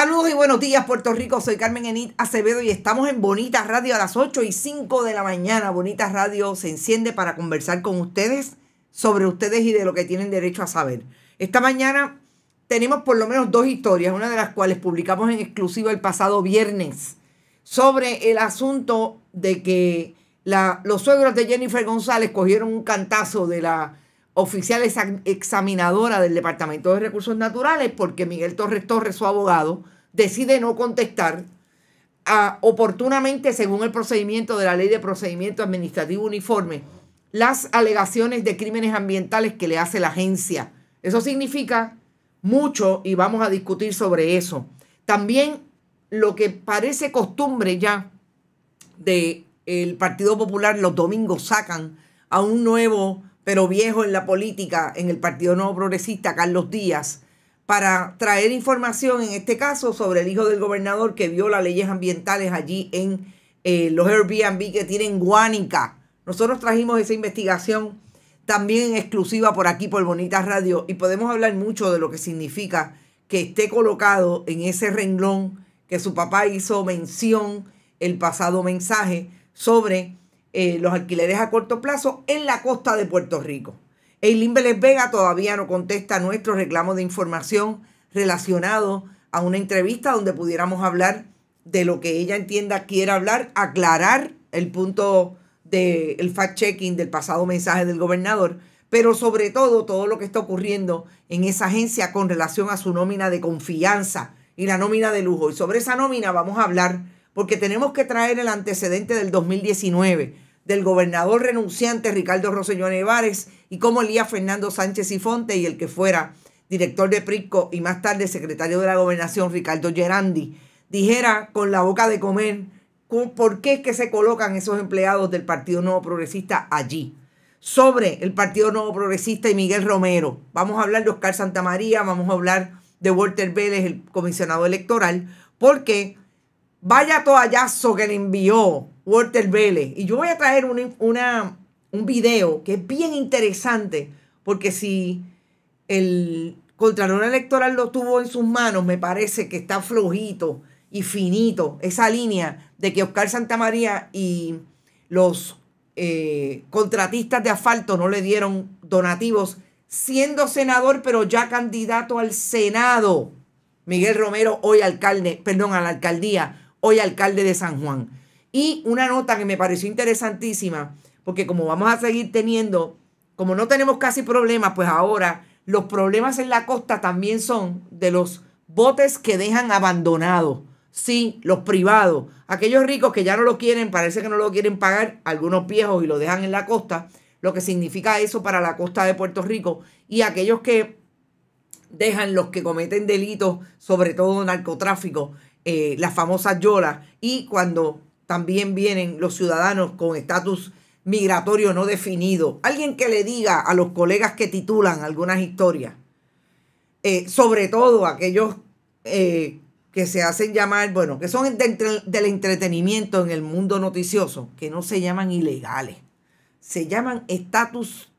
Saludos y buenos días, Puerto Rico. Soy Carmen Enid Acevedo y estamos en Bonita Radio a las 8 y 5 de la mañana. Bonita Radio se enciende para conversar con ustedes sobre ustedes y de lo que tienen derecho a saber. Esta mañana tenemos por lo menos dos historias, una de las cuales publicamos en exclusiva el pasado viernes, sobre el asunto de que los suegros de Jennifer González cogieron un cantazo de la oficial examinadora del Departamento de Recursos Naturales, porque Miguel Torres Torres, su abogado, decide no contestar ah, oportunamente, según el procedimiento de la Ley de Procedimiento Administrativo Uniforme, las alegaciones de crímenes ambientales que le hace la agencia. Eso significa mucho y vamos a discutir sobre eso. También lo que parece costumbre ya del el Partido Popular, los domingos sacan a un nuevo pero viejo en la política, en el Partido Nuevo Progresista, Carlos Díaz, para traer información, en este caso, sobre el hijo del gobernador que vio las leyes ambientales allí en eh, los Airbnb que tienen Guánica. Nosotros trajimos esa investigación también exclusiva por aquí, por Bonitas Radio, y podemos hablar mucho de lo que significa que esté colocado en ese renglón que su papá hizo mención el pasado mensaje sobre eh, los alquileres a corto plazo en la costa de Puerto Rico. Eileen Vélez Vega todavía no contesta nuestro reclamo de información relacionado a una entrevista donde pudiéramos hablar de lo que ella entienda quiera hablar, aclarar el punto del fact-checking del pasado mensaje del gobernador, pero sobre todo todo lo que está ocurriendo en esa agencia con relación a su nómina de confianza y la nómina de lujo. Y sobre esa nómina vamos a hablar porque tenemos que traer el antecedente del 2019 del gobernador renunciante Ricardo Rosselló Nevares y cómo elía Fernando Sánchez y Fonte y el que fuera director de PRICO y más tarde secretario de la gobernación Ricardo Gerandi, dijera con la boca de comer por qué es que se colocan esos empleados del Partido Nuevo Progresista allí. Sobre el Partido Nuevo Progresista y Miguel Romero. Vamos a hablar de Oscar Santamaría, vamos a hablar de Walter Vélez, el comisionado electoral, porque vaya toallazo que le envió Walter Vélez. Y yo voy a traer una, un video que es bien interesante, porque si el Contralor Electoral lo tuvo en sus manos, me parece que está flojito y finito esa línea de que Oscar Santamaría y los eh, contratistas de asfalto no le dieron donativos, siendo senador, pero ya candidato al Senado. Miguel Romero, hoy alcalde, perdón, a la alcaldía, hoy alcalde de San Juan. Y una nota que me pareció interesantísima, porque como vamos a seguir teniendo, como no tenemos casi problemas, pues ahora los problemas en la costa también son de los botes que dejan abandonados. Sí, los privados, aquellos ricos que ya no lo quieren, parece que no lo quieren pagar, algunos viejos y lo dejan en la costa, lo que significa eso para la costa de Puerto Rico, y aquellos que dejan los que cometen delitos, sobre todo narcotráfico, eh, las famosas YOLA, y cuando también vienen los ciudadanos con estatus migratorio no definido. Alguien que le diga a los colegas que titulan algunas historias, eh, sobre todo aquellos eh, que se hacen llamar, bueno, que son del entretenimiento en el mundo noticioso, que no se llaman ilegales, se llaman estatus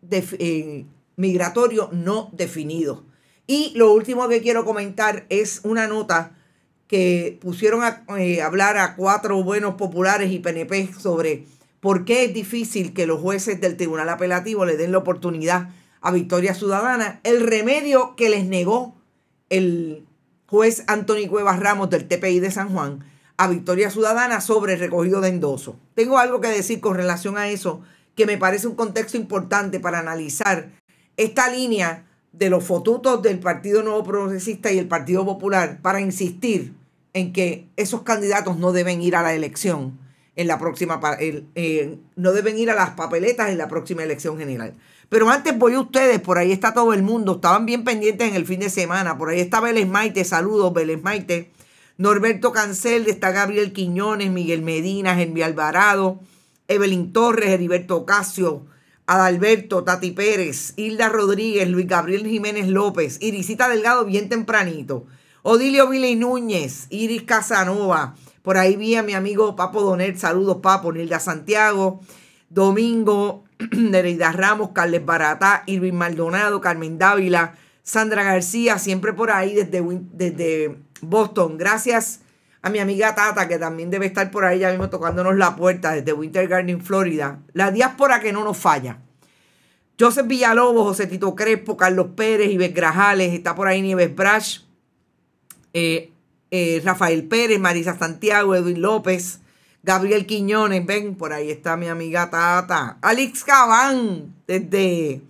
migratorio no definido. Y lo último que quiero comentar es una nota que pusieron a eh, hablar a cuatro buenos populares y PNP sobre por qué es difícil que los jueces del Tribunal Apelativo le den la oportunidad a Victoria Ciudadana, el remedio que les negó el juez Antonio Cuevas Ramos del TPI de San Juan a Victoria Ciudadana sobre el recogido de endoso. Tengo algo que decir con relación a eso, que me parece un contexto importante para analizar esta línea de los fotutos del Partido Nuevo Progresista y el Partido Popular para insistir en que esos candidatos no deben ir a la elección en la próxima, eh, no deben ir a las papeletas en la próxima elección general. Pero antes voy a ustedes, por ahí está todo el mundo, estaban bien pendientes en el fin de semana, por ahí está Vélez Maite, saludos Vélez Maite, Norberto Cancel, está Gabriel Quiñones, Miguel Medina, Henry Alvarado, Evelyn Torres, Heriberto Ocasio, Adalberto, Tati Pérez, Hilda Rodríguez, Luis Gabriel Jiménez López, Irisita Delgado bien tempranito. Odilio Vilay Núñez, Iris Casanova. Por ahí vi a mi amigo Papo Donet. Saludos, Papo. Nilda Santiago. Domingo, Nereida Ramos, Carles Baratá, Irving Maldonado, Carmen Dávila, Sandra García, siempre por ahí desde, desde Boston. Gracias a mi amiga Tata, que también debe estar por ahí ya mismo tocándonos la puerta desde Winter Garden, Florida. La diáspora que no nos falla. Joseph Villalobos, José Tito Crespo, Carlos Pérez, Ives Grajales, está por ahí Nieves Brash, eh, eh, Rafael Pérez, Marisa Santiago, Edwin López, Gabriel Quiñones, ven, por ahí está mi amiga Tata. Alex Cabán, desde...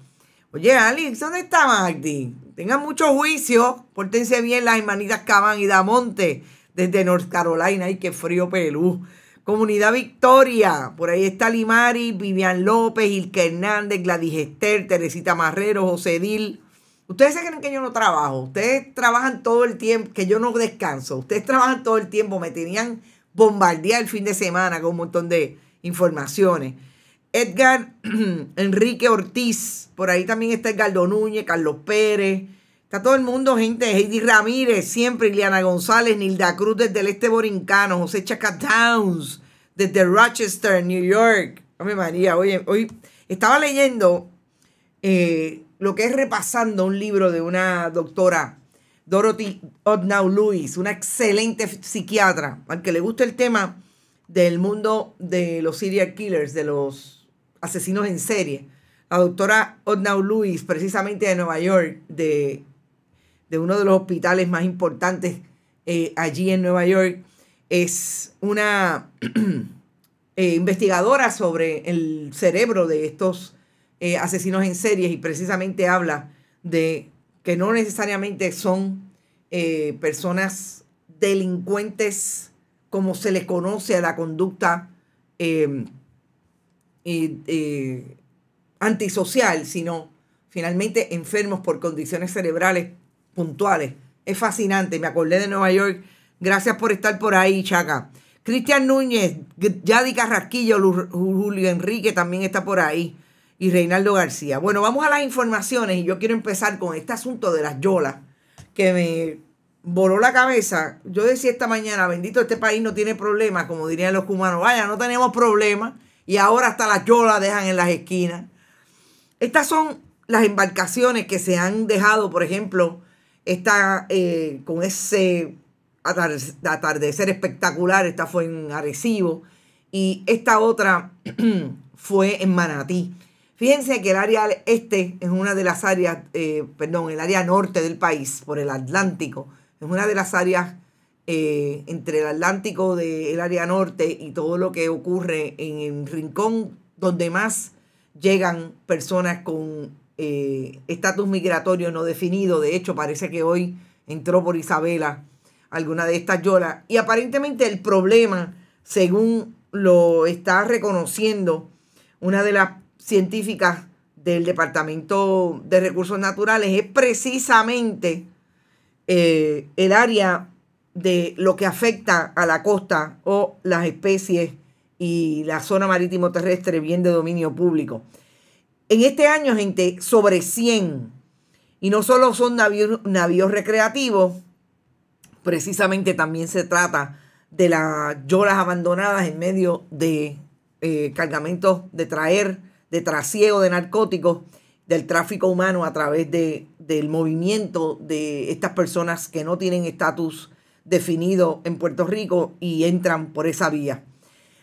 Oye, Alex, ¿dónde está Magdi? Tengan mucho juicio, pórtense bien las hermanitas Cabán y Damonte, desde North Carolina, ay, qué frío Pelú. Comunidad Victoria, por ahí está Limari, Vivian López, Ilke Hernández, Gladys Ester, Teresita Marrero, José Dil, Ustedes se creen que yo no trabajo, ustedes trabajan todo el tiempo, que yo no descanso, ustedes trabajan todo el tiempo, me tenían bombardear el fin de semana con un montón de informaciones. Edgar Enrique Ortiz, por ahí también está Edgardo Núñez, Carlos Pérez, está todo el mundo, gente, Heidi Ramírez, siempre Ileana González, Nilda Cruz desde el este borincano, José Chaca Downs desde Rochester, New York. Hombre, María, oye, hoy estaba leyendo eh, lo que es repasando un libro de una doctora, Dorothy Odnow Lewis, una excelente psiquiatra, al que le gusta el tema del mundo de los serial killers, de los asesinos en serie. La doctora Odnow Lewis, precisamente de Nueva York, de, de uno de los hospitales más importantes eh, allí en Nueva York, es una eh, investigadora sobre el cerebro de estos eh, asesinos en series y precisamente habla de que no necesariamente son eh, personas delincuentes como se les conoce a la conducta em, eh, antisocial, sino finalmente enfermos por condiciones cerebrales puntuales. Es fascinante, me acordé de Nueva York. Gracias por estar por ahí, Chaca. Cristian Núñez, Yadi Carrasquillo, Julio Enrique también está por ahí y Reinaldo García. Bueno, vamos a las informaciones y yo quiero empezar con este asunto de las yolas que me voló la cabeza. Yo decía esta mañana, bendito este país no tiene problemas, como dirían los cubanos, vaya, no tenemos problemas y ahora hasta las yolas dejan en las esquinas. Estas son las embarcaciones que se han dejado, por ejemplo, esta, eh, con ese atardecer espectacular, esta fue en Arecibo y esta otra fue en Manatí. Fíjense que el área este es una de las áreas, eh, perdón, el área norte del país, por el Atlántico, es una de las áreas eh, entre el Atlántico del área norte y todo lo que ocurre en el rincón donde más llegan personas con eh, estatus migratorio no definido. De hecho, parece que hoy entró por Isabela alguna de estas yolas. Y aparentemente el problema, según lo está reconociendo una de las científicas del Departamento de Recursos Naturales es precisamente eh, el área de lo que afecta a la costa o las especies y la zona marítimo terrestre bien de dominio público. En este año, gente, sobre 100. Y no solo son navíos, recreativos, precisamente también se trata de las yolas abandonadas en medio de eh, cargamentos de traer de trasiego de narcóticos, del tráfico humano a través de, del movimiento de estas personas que no tienen estatus definido en Puerto Rico y entran por esa vía.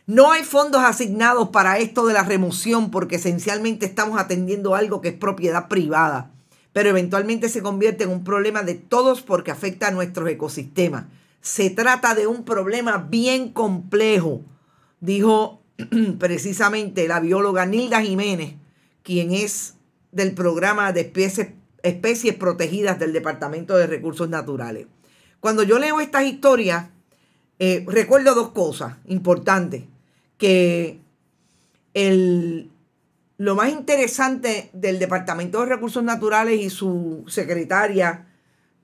No hay fondos asignados para esto de la remoción porque esencialmente estamos atendiendo algo que es propiedad privada, pero eventualmente se convierte en un problema de todos porque afecta a nuestros ecosistemas. Se trata de un problema bien complejo, dijo precisamente la bióloga Nilda Jiménez, quien es del programa de especies, protegidas del Departamento de Recursos Naturales. Cuando yo leo estas historias, eh, recuerdo dos cosas importantes. Que lo más interesante del Departamento de Recursos Naturales y su secretaria,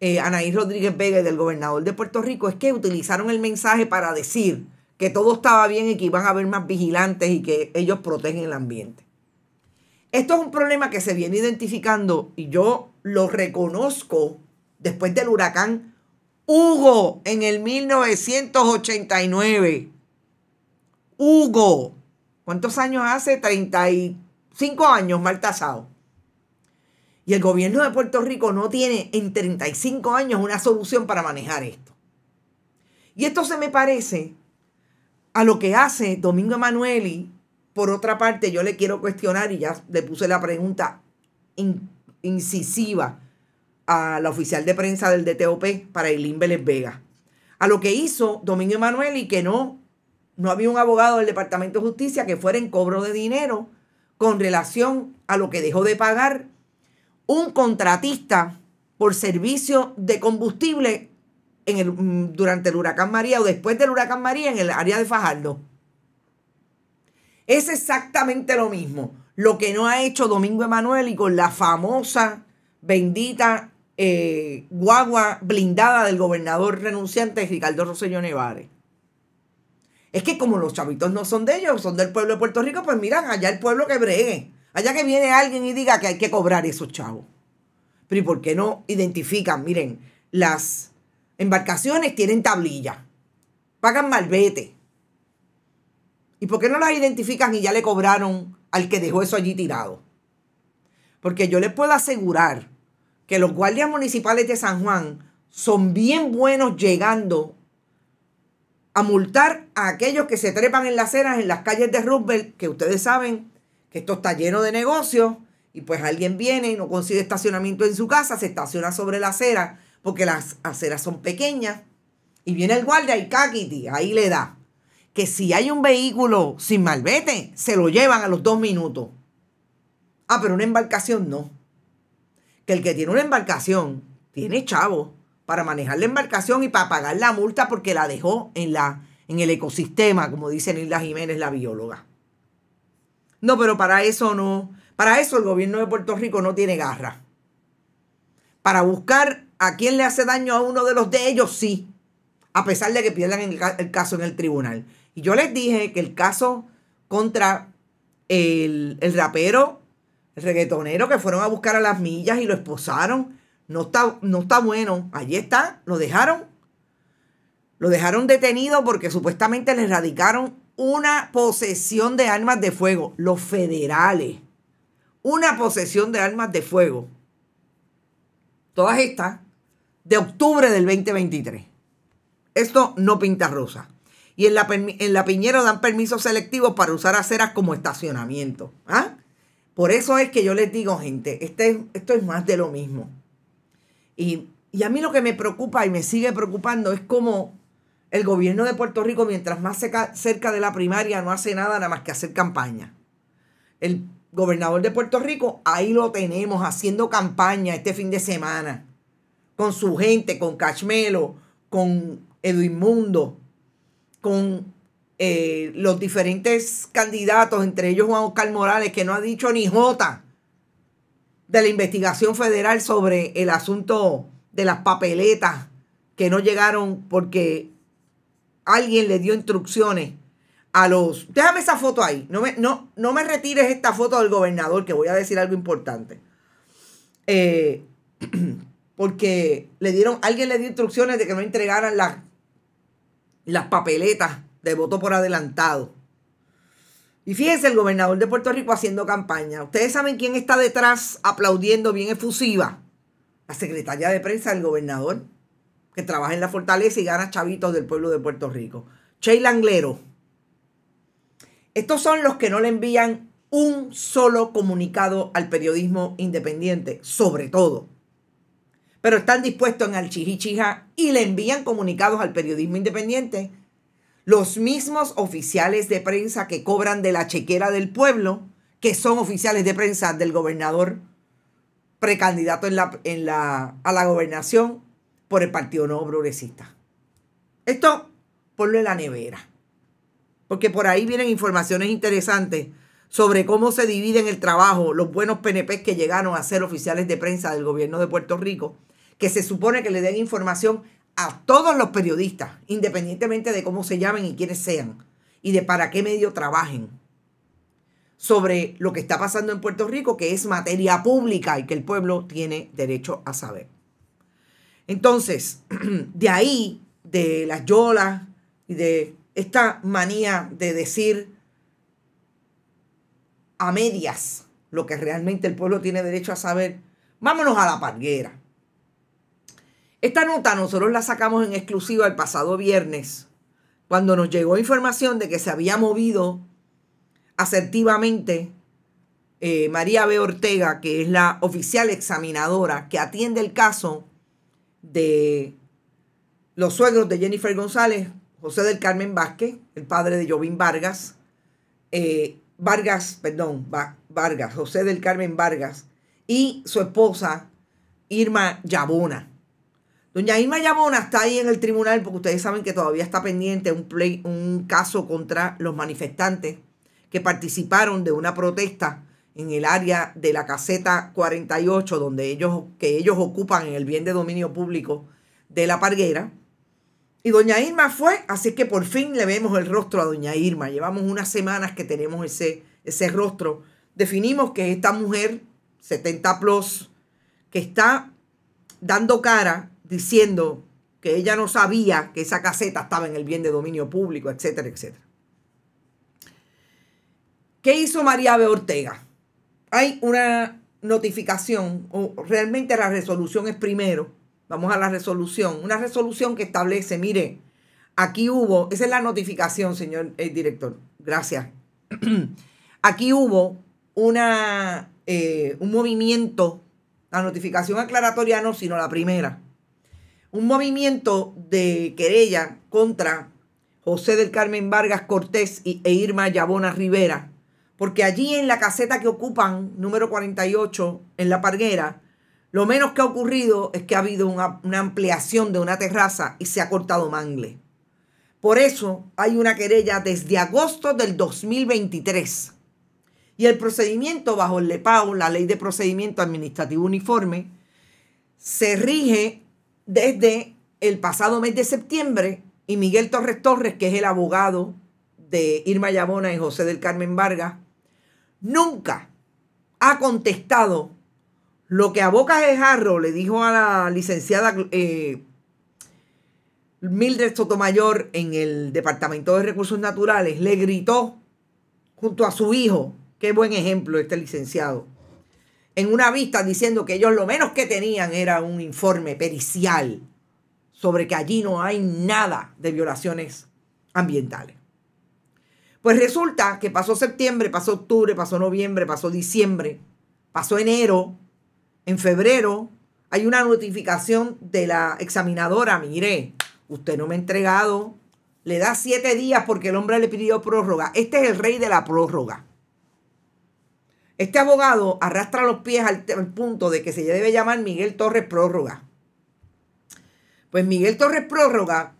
eh, Anaís Rodríguez Vega, y del gobernador de Puerto Rico, es que utilizaron el mensaje para decir que todo estaba bien y que iban a haber más vigilantes y que ellos protegen el ambiente. Esto es un problema que se viene identificando y yo lo reconozco después del huracán Hugo en el 1989. Hugo, ¿cuántos años hace? 35 años mal tasado. Y el gobierno de Puerto Rico no tiene en 35 años una solución para manejar esto. Y esto se me parece a lo que hace Domingo Emanueli, por otra parte, yo le quiero cuestionar, y ya le puse la pregunta incisiva a la oficial de prensa del DTOP para Elín Vélez Vega. A lo que hizo Domingo y que no, no había un abogado del Departamento de Justicia que fuera en cobro de dinero con relación a lo que dejó de pagar un contratista por servicio de combustible el, mm, durante el huracán María o después del huracán María en el área de Fajardo. Es exactamente lo mismo lo que no ha hecho Domingo Emanuel y con la famosa, bendita eh, guagua blindada del gobernador renunciante Ricardo Rosselló Nevares. Es que como los chavitos no son de ellos, son del pueblo de Puerto Rico, pues miran, allá el pueblo que bregue. Allá que viene alguien y diga que hay que cobrar esos chavos. Pero ¿y por qué no identifican? Miren, las embarcaciones tienen tablilla, pagan malvete. ¿Y por qué no las identifican y ya le cobraron al que dejó eso allí tirado? Porque yo les puedo asegurar que los guardias municipales de San Juan son bien buenos llegando a multar a aquellos que se trepan en las aceras, en las calles de Roosevelt, que ustedes saben que esto está lleno de negocios, y pues alguien viene y no consigue estacionamiento en su casa, se estaciona sobre la acera, porque las aceras son pequeñas. Y viene el guardia y caquiti, ahí le da. Que si hay un vehículo sin malvete, se lo llevan a los dos minutos. Ah, pero una embarcación no. Que el que tiene una embarcación tiene chavo para manejar la embarcación y para pagar la multa porque la dejó en, la, en el ecosistema, como dice Nilda Jiménez, la bióloga. No, pero para eso no. Para eso el gobierno de Puerto Rico no tiene garra. Para buscar ¿A quién le hace daño a uno de los de ellos? Sí. A pesar de que pierdan el, caso en el tribunal. Y yo les dije que el caso contra el, rapero, el reggaetonero que fueron a buscar a las millas y lo esposaron, no está, no está bueno. Allí está, lo dejaron. Lo dejaron detenido porque supuestamente le radicaron una posesión de armas de fuego. Los federales. Una posesión de armas de fuego. Todas estas de octubre del 2023. Esto no pinta rosa. Y en la, en la dan permisos selectivos para usar aceras como estacionamiento. ¿Ah? Por eso es que yo les digo, gente, este, esto es más de lo mismo. Y, a mí lo que me preocupa y me sigue preocupando es cómo el gobierno de Puerto Rico, mientras más cerca de la primaria, no hace nada nada más que hacer campaña. El gobernador de Puerto Rico, ahí lo tenemos haciendo campaña este fin de semana con su gente, con Cachmelo, con Edwin Mundo, con eh, los diferentes candidatos, entre ellos Juan Oscar Morales, que no ha dicho ni jota de la investigación federal sobre el asunto de las papeletas que no llegaron porque alguien le dio instrucciones a los... Déjame esa foto ahí, no me, no, no me retires esta foto del gobernador, que voy a decir algo importante. Eh, porque le dieron, alguien le dio instrucciones de que no entregaran las, las papeletas de voto por adelantado. Y fíjense el gobernador de Puerto Rico haciendo campaña. Ustedes saben quién está detrás aplaudiendo bien efusiva. La secretaria de prensa del gobernador, que trabaja en la fortaleza y gana chavitos del pueblo de Puerto Rico. Sheila Langlero. Estos son los que no le envían un solo comunicado al periodismo independiente, sobre todo pero están dispuestos en Chijichija y le envían comunicados al periodismo independiente. Los mismos oficiales de prensa que cobran de la chequera del pueblo, que son oficiales de prensa del gobernador precandidato a la gobernación por el Partido Nuevo Progresista. Esto ponlo en la nevera, porque por ahí vienen informaciones interesantes sobre cómo se dividen el trabajo los buenos PNP que llegaron a ser oficiales de prensa del gobierno de Puerto Rico que se supone que le den información a todos los periodistas, independientemente de cómo se llamen y quiénes sean, y de para qué medio trabajen, sobre lo que está pasando en Puerto Rico, que es materia pública y que el pueblo tiene derecho a saber. Entonces, de ahí, de las yolas y de esta manía de decir a medias lo que realmente el pueblo tiene derecho a saber, vámonos a la parguera. Esta nota nosotros la sacamos en exclusiva el pasado viernes, cuando nos llegó información de que se había movido asertivamente eh, María B. Ortega, que es la oficial examinadora que atiende el caso de los suegros de Jennifer González, José del Carmen Vázquez, el padre de Jovín Vargas, eh, Vargas, perdón, Vargas, José del Carmen Vargas, y su esposa Irma Yabona. Doña Irma Yamona está ahí en el tribunal porque ustedes saben que todavía está pendiente un, un caso contra los manifestantes que participaron de una protesta en el área de la caseta 48 donde ellos, que ellos ocupan el bien de dominio público de la parguera. Y doña Irma fue, así que por fin le vemos el rostro a doña Irma. Llevamos unas semanas que tenemos ese, ese rostro. Definimos que esta mujer, 70 plus, que está dando cara diciendo que ella no sabía que esa caseta estaba en el bien de dominio público, etcétera, etcétera. ¿Qué hizo María B. Ortega? Hay una notificación, o realmente la resolución es primero, vamos a la resolución, una resolución que establece, mire, aquí hubo, esa es la notificación, señor eh, director, gracias. Aquí hubo una, eh, un movimiento, la notificación aclaratoria no, sino la primera, un movimiento de querella contra José del Carmen Vargas Cortés e Irma Yabona Rivera, porque allí en la caseta que ocupan, número 48, en La Parguera, lo menos que ha ocurrido es que ha habido una, ampliación de una terraza y se ha cortado mangle. Por eso hay una querella desde agosto del 2023. Y el procedimiento bajo el LEPAU, la Ley de Procedimiento Administrativo Uniforme, se rige desde el pasado mes de septiembre y Miguel Torres Torres, que es el abogado de Irma Yabona y José del Carmen Vargas, nunca ha contestado lo que a boca de jarro le dijo a la licenciada eh, Mildred Sotomayor en el Departamento de Recursos Naturales. Le gritó junto a su hijo, qué buen ejemplo este licenciado, en una vista diciendo que ellos lo menos que tenían era un informe pericial sobre que allí no hay nada de violaciones ambientales. Pues resulta que pasó septiembre, pasó octubre, pasó noviembre, pasó diciembre, pasó enero, en febrero hay una notificación de la examinadora, mire, usted no me ha entregado, le da siete días porque el hombre le pidió prórroga, este es el rey de la prórroga. Este abogado arrastra los pies al, punto de que se debe llamar Miguel Torres Prórroga. Pues Miguel Torres Prórroga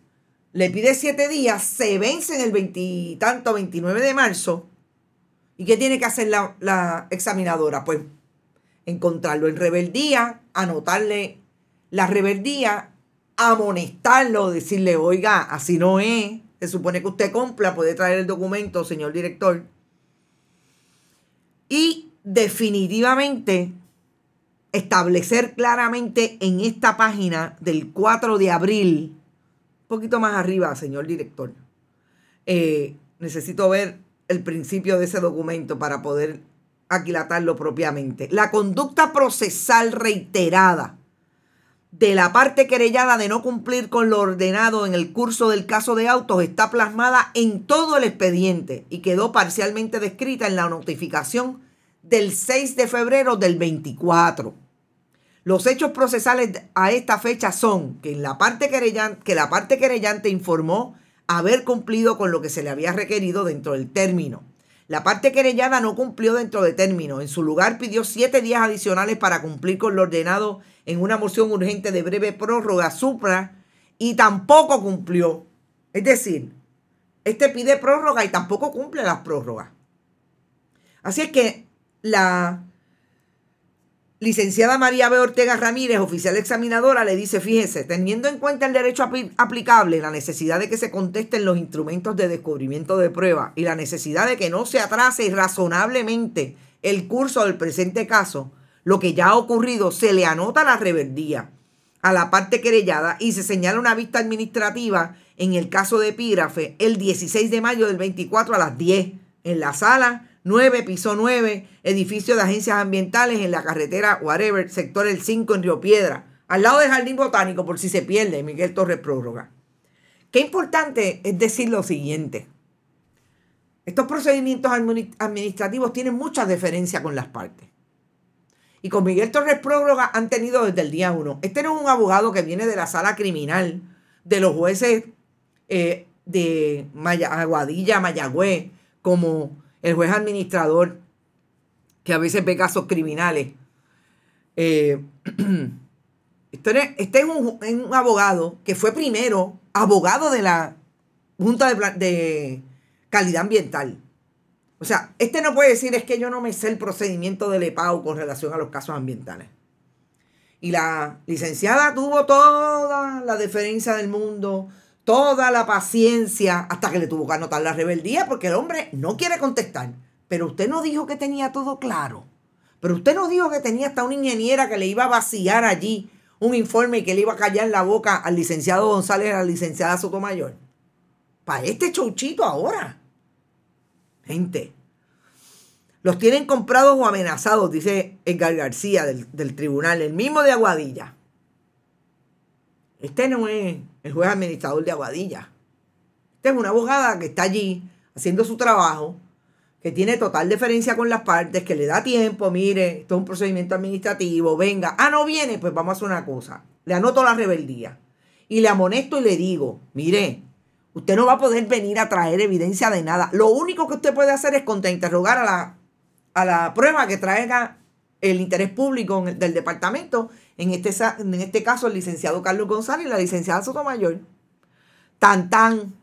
le pide siete días, se vence en el tanto, 29 de marzo. ¿Y qué tiene que hacer la, examinadora? Pues encontrarlo en rebeldía, anotarle la rebeldía, amonestarlo, decirle, oiga, así no es. Se supone que usted compra, puede traer el documento, señor director. Y definitivamente establecer claramente en esta página del 4 de abril, un poquito más arriba, señor director. Eh, necesito ver el principio de ese documento para poder aquilatarlo propiamente. La conducta procesal reiterada de la parte querellada de no cumplir con lo ordenado en el curso del caso de autos está plasmada en todo el expediente y quedó parcialmente descrita en la notificación del 6 de febrero del 24. Los hechos procesales a esta fecha son que, la parte que la parte querellante informó haber cumplido con lo que se le había requerido dentro del término. La parte querellada no cumplió dentro de término. En su lugar pidió siete días adicionales para cumplir con lo ordenado en una moción urgente de breve prórroga supra y tampoco cumplió. Es decir, este pide prórroga y tampoco cumple las prórrogas. Así es que la licenciada María B. Ortega Ramírez, oficial examinadora, le dice, fíjese, teniendo en cuenta el derecho aplicable, la necesidad de que se contesten los instrumentos de descubrimiento de prueba y la necesidad de que no se atrase razonablemente el curso del presente caso, lo que ya ha ocurrido, se le anota la rebeldía a la parte querellada y se señala una vista administrativa en el caso de epígrafe el 16 de mayo del 24 a las 10 en la sala 9, piso 9, edificio de agencias ambientales en la carretera, whatever, sector el 5 en Río Piedra, al lado del Jardín Botánico, por si se pierde, Miguel Torres Prórroga. Qué importante es decir lo siguiente. Estos procedimientos administrativos tienen mucha diferencias con las partes. Y con Miguel Torres Prórroga han tenido desde el día 1. Este no es un abogado que viene de la sala criminal, de los jueces eh, de Aguadilla, Mayagüez, como el juez administrador, que a veces ve casos criminales. Eh, este, este es, un, abogado que fue primero abogado de la Junta de, Calidad Ambiental. O sea, este no puede decir es que yo no me sé el procedimiento del EPAO con relación a los casos ambientales. Y la licenciada tuvo toda la deferencia del mundo, toda la paciencia hasta que le tuvo que anotar la rebeldía porque el hombre no quiere contestar. Pero usted no dijo que tenía todo claro. Pero usted no dijo que tenía hasta una ingeniera que le iba a vaciar allí un informe y que le iba a callar la boca al licenciado González a la licenciada Sotomayor. Para este chouchito ahora. Gente, los tienen comprados o amenazados, dice Edgar García del tribunal, el mismo de Aguadilla. Este no es el juez administrador de Aguadilla. Esta es una abogada que está allí haciendo su trabajo, que tiene total deferencia con las partes, que le da tiempo, mire, esto es un procedimiento administrativo, venga, ah, no viene, pues vamos a hacer una cosa. Le anoto la rebeldía y le amonesto y le digo, mire, usted no va a poder venir a traer evidencia de nada. Lo único que usted puede hacer es contrainterrogar a la, a la prueba que traiga el interés público del departamento en este, en este caso el licenciado Carlos González y la licenciada Sotomayor. Tan tan.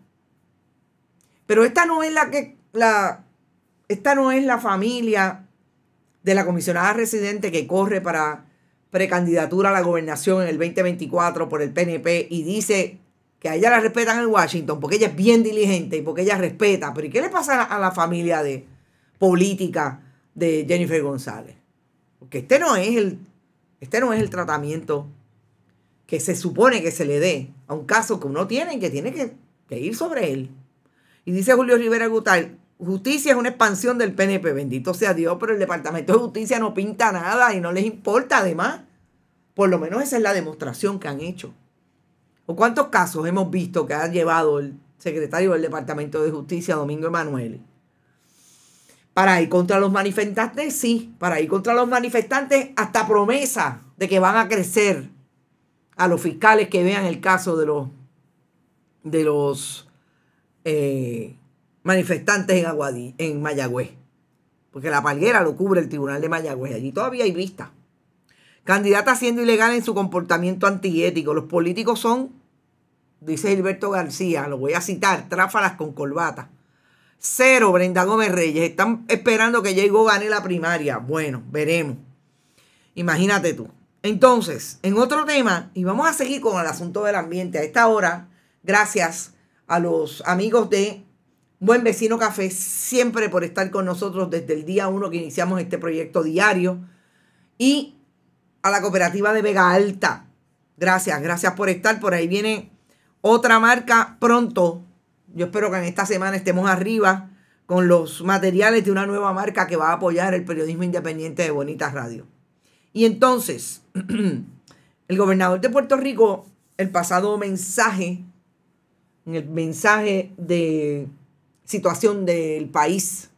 Pero esta no es la que la esta no es la familia de la comisionada residente que corre para precandidatura a la gobernación en el 2024 por el PNP y dice que a ella la respetan en Washington porque ella es bien diligente y porque ella respeta. Pero ¿y qué le pasa a la familia de política de Jennifer González? Porque este no es el este no es el tratamiento que se supone que se le dé a un caso que uno tiene y que tiene que, ir sobre él. Y dice Julio Rivera Gutal, justicia es una expansión del PNP, bendito sea Dios, pero el Departamento de Justicia no pinta nada y no les importa además. Por lo menos esa es la demostración que han hecho. ¿O cuántos casos hemos visto que ha llevado el secretario del Departamento de Justicia, Domingo Emanuel? para ir contra los manifestantes, sí, para ir contra los manifestantes, hasta promesa de que van a crecer a los fiscales que vean el caso de los de los eh, manifestantes en Aguadí, en Mayagüez. Porque la palguera lo cubre el tribunal de Mayagüez. Allí todavía hay vista. Candidata siendo ilegal en su comportamiento antiético. Los políticos son, dice Gilberto García, lo voy a citar, tráfalas con corbata. Cero, Brenda Gómez Reyes. Están esperando que Diego gane la primaria. Bueno, veremos. Imagínate tú. Entonces, en otro tema, y vamos a seguir con el asunto del ambiente. A esta hora, gracias a los amigos de Buen Vecino Café, siempre por estar con nosotros desde el día uno que iniciamos este proyecto diario. Y a la cooperativa de Vega Alta. Gracias, gracias por estar. Por ahí viene otra marca pronto yo espero que en esta semana estemos arriba con los materiales de una nueva marca que va a apoyar el periodismo independiente de Bonita Radio. Y entonces, el gobernador de Puerto Rico, el pasado mensaje, en el mensaje de situación del país,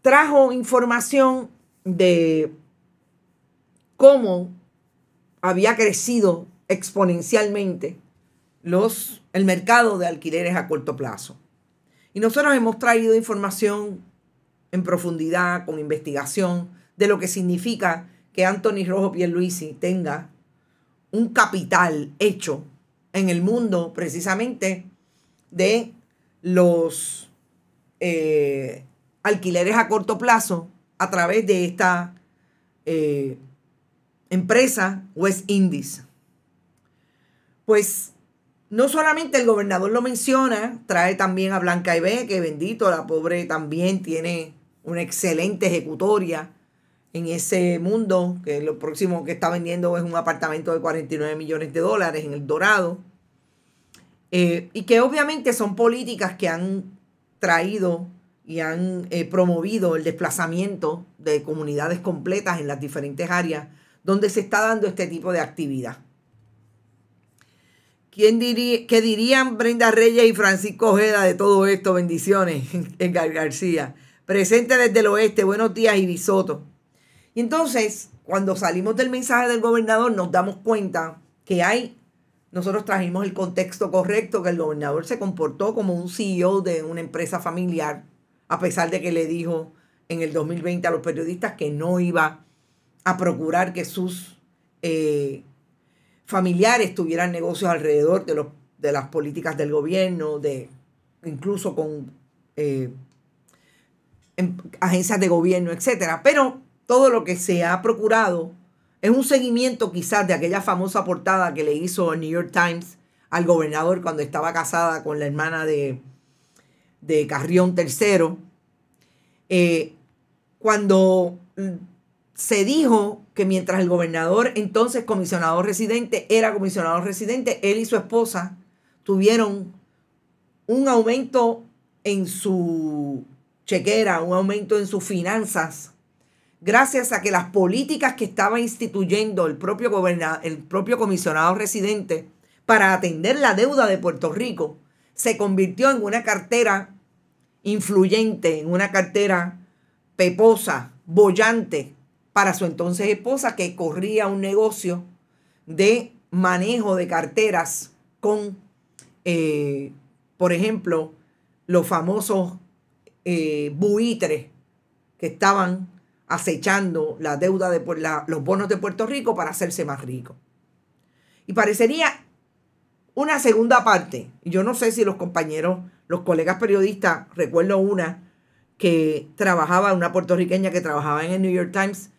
trajo información de cómo había crecido exponencialmente el mercado de alquileres a corto plazo. Y nosotros hemos traído información en profundidad, con investigación, de lo que significa que Anthony Rojo Pierluisi tenga un capital hecho en el mundo precisamente de los eh, alquileres a corto plazo a través de esta eh, empresa West Indies. Pues no solamente el gobernador lo menciona, trae también a Blanca Ibé que bendito, la pobre también tiene una excelente ejecutoria en ese mundo, que lo próximo que está vendiendo es un apartamento de 49 millones de dólares en El Dorado, eh, y que obviamente son políticas que han traído y han eh, promovido el desplazamiento de comunidades completas en las diferentes áreas donde se está dando este tipo de actividad diría, ¿Qué dirían Brenda Reyes y Francisco Ojeda de todo esto? Bendiciones, Edgar García. Presente desde el oeste, buenos días, Ibisoto. Y entonces, cuando salimos del mensaje del gobernador, nos damos cuenta que hay, nosotros trajimos el contexto correcto, que el gobernador se comportó como un CEO de una empresa familiar, a pesar de que le dijo en el 2020 a los periodistas que no iba a procurar que sus eh, familiares tuvieran negocios alrededor de, los, de las políticas del gobierno, de incluso con eh, em, agencias de gobierno, etcétera. Pero todo lo que se ha procurado es un seguimiento quizás de aquella famosa portada que le hizo el New York Times al gobernador cuando estaba casada con la hermana de, Carrión III, eh, cuando mm, se dijo que mientras el gobernador, entonces comisionado residente, era comisionado residente, él y su esposa tuvieron un aumento en su chequera, un aumento en sus finanzas, gracias a que las políticas que estaba instituyendo el propio, gobernador, el propio comisionado residente para atender la deuda de Puerto Rico, se convirtió en una cartera influyente, en una cartera peposa, bollante, para su entonces esposa que corría un negocio de manejo de carteras con, eh, por ejemplo, los famosos eh, buitres que estaban acechando la deuda de los bonos de Puerto Rico para hacerse más rico. Y parecería una segunda parte. Yo no sé si los compañeros, los colegas periodistas, recuerdo una que trabajaba, una puertorriqueña que trabajaba en el New York Times,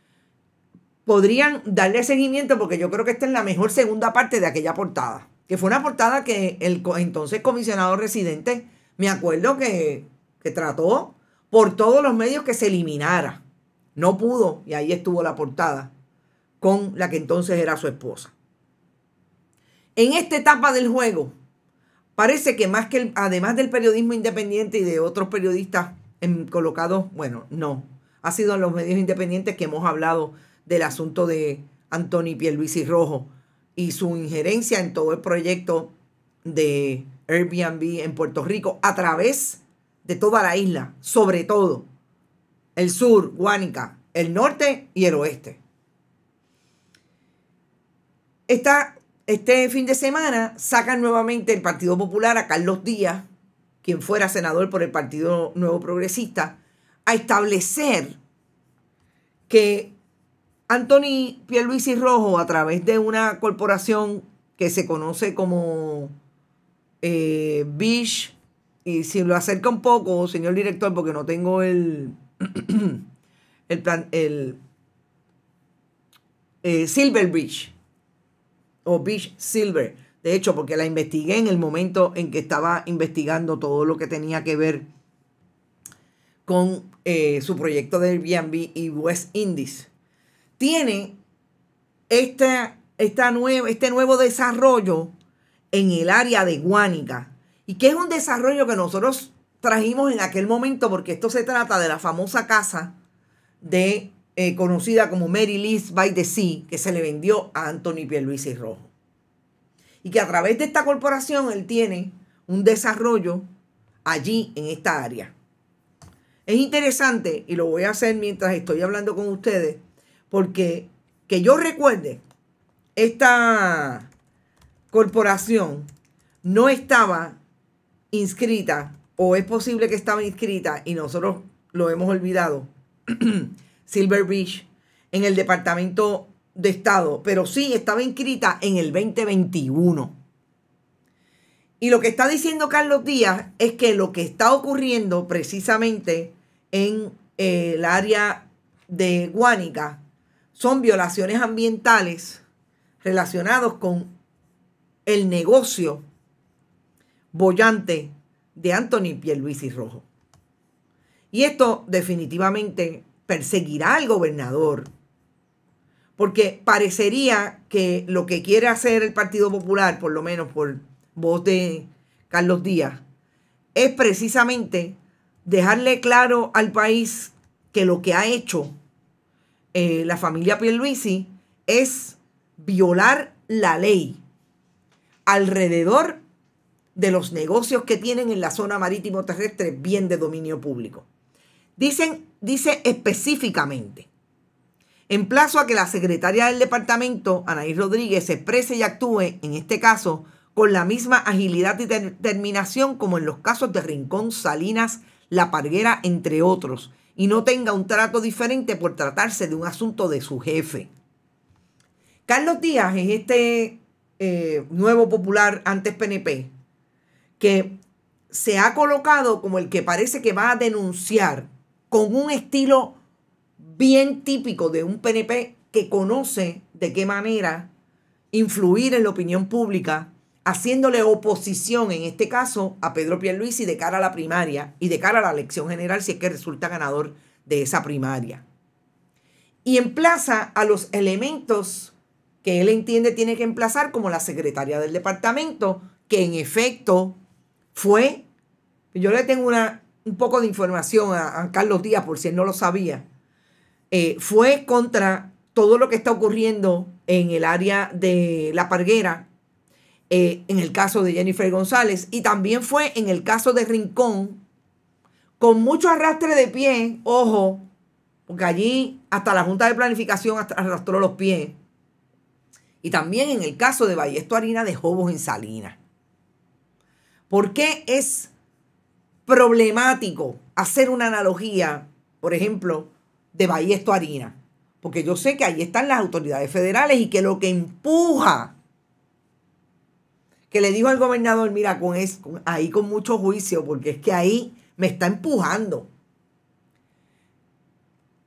podrían darle seguimiento porque yo creo que esta es la mejor segunda parte de aquella portada, que fue una portada que el entonces comisionado residente, me acuerdo que, trató por todos los medios que se eliminara. No pudo, y ahí estuvo la portada, con la que entonces era su esposa. En esta etapa del juego, parece que más que además del periodismo independiente y de otros periodistas colocados, bueno, no, ha sido en los medios independientes que hemos hablado del asunto de Anthony y Rojo y su injerencia en todo el proyecto de Airbnb en Puerto Rico a través de toda la isla, sobre todo el sur, Guánica, el norte y el oeste. este fin de semana sacan nuevamente el Partido Popular a Carlos Díaz, quien fuera senador por el Partido Nuevo Progresista, a establecer que Anthony Pierluisi Rojo, a través de una corporación que se conoce como eh, Bish, y si lo acerca un poco, señor director, porque no tengo el, el plan, el eh, Silver Beach o Beach Silver. De hecho, porque la investigué en el momento en que estaba investigando todo lo que tenía que ver con eh, su proyecto de Airbnb y West Indies tiene este nuevo desarrollo en el área de Guánica. Y que es un desarrollo que nosotros trajimos en aquel momento, porque esto se trata de la famosa casa de eh, conocida como Mary Liz by the Sea, que se le vendió a Anthony y Rojo. Y que a través de esta corporación él tiene un desarrollo allí en esta área. Es interesante, y lo voy a hacer mientras estoy hablando con ustedes, porque que yo recuerde, esta corporación no estaba inscrita o es posible que estaba inscrita y nosotros lo hemos olvidado, Silver Beach, en el Departamento de Estado, pero sí estaba inscrita en el 2021. Y lo que está diciendo Carlos Díaz es que lo que está ocurriendo precisamente en eh, el área de Guánica son violaciones ambientales relacionados con el negocio bollante de Anthony y Rojo. Y esto definitivamente perseguirá al gobernador, porque parecería que lo que quiere hacer el Partido Popular, por lo menos por voz de Carlos Díaz, es precisamente dejarle claro al país que lo que ha hecho eh, la familia Pierluisi es violar la ley alrededor de los negocios que tienen en la zona marítimo terrestre bien de dominio público. Dicen, dice específicamente, en plazo a que la secretaria del departamento, Anaís Rodríguez, se exprese y actúe en este caso con la misma agilidad y determinación como en los casos de Rincón, Salinas, La Parguera, entre otros, y no tenga un trato diferente por tratarse de un asunto de su jefe. Carlos Díaz es este eh, nuevo popular antes PNP que se ha colocado como el que parece que va a denunciar con un estilo bien típico de un PNP que conoce de qué manera influir en la opinión pública haciéndole oposición, en este caso, a Pedro Pierluisi de cara a la primaria y de cara a la elección general si es que resulta ganador de esa primaria. Y emplaza a los elementos que él entiende tiene que emplazar como la secretaria del departamento, que en efecto fue, yo le tengo una, un poco de información a, Carlos Díaz por si él no lo sabía, eh, fue contra todo lo que está ocurriendo en el área de la parguera eh, en el caso de Jennifer González y también fue en el caso de Rincón, con mucho arrastre de pie, ojo, porque allí hasta la Junta de Planificación arrastró los pies. Y también en el caso de Ballesto Harina de Jobos en Salinas. ¿Por qué es problemático hacer una analogía, por ejemplo, de Ballesto Harina? Porque yo sé que ahí están las autoridades federales y que lo que empuja que le dijo al gobernador, mira, con, ahí con mucho juicio, porque es que ahí me está empujando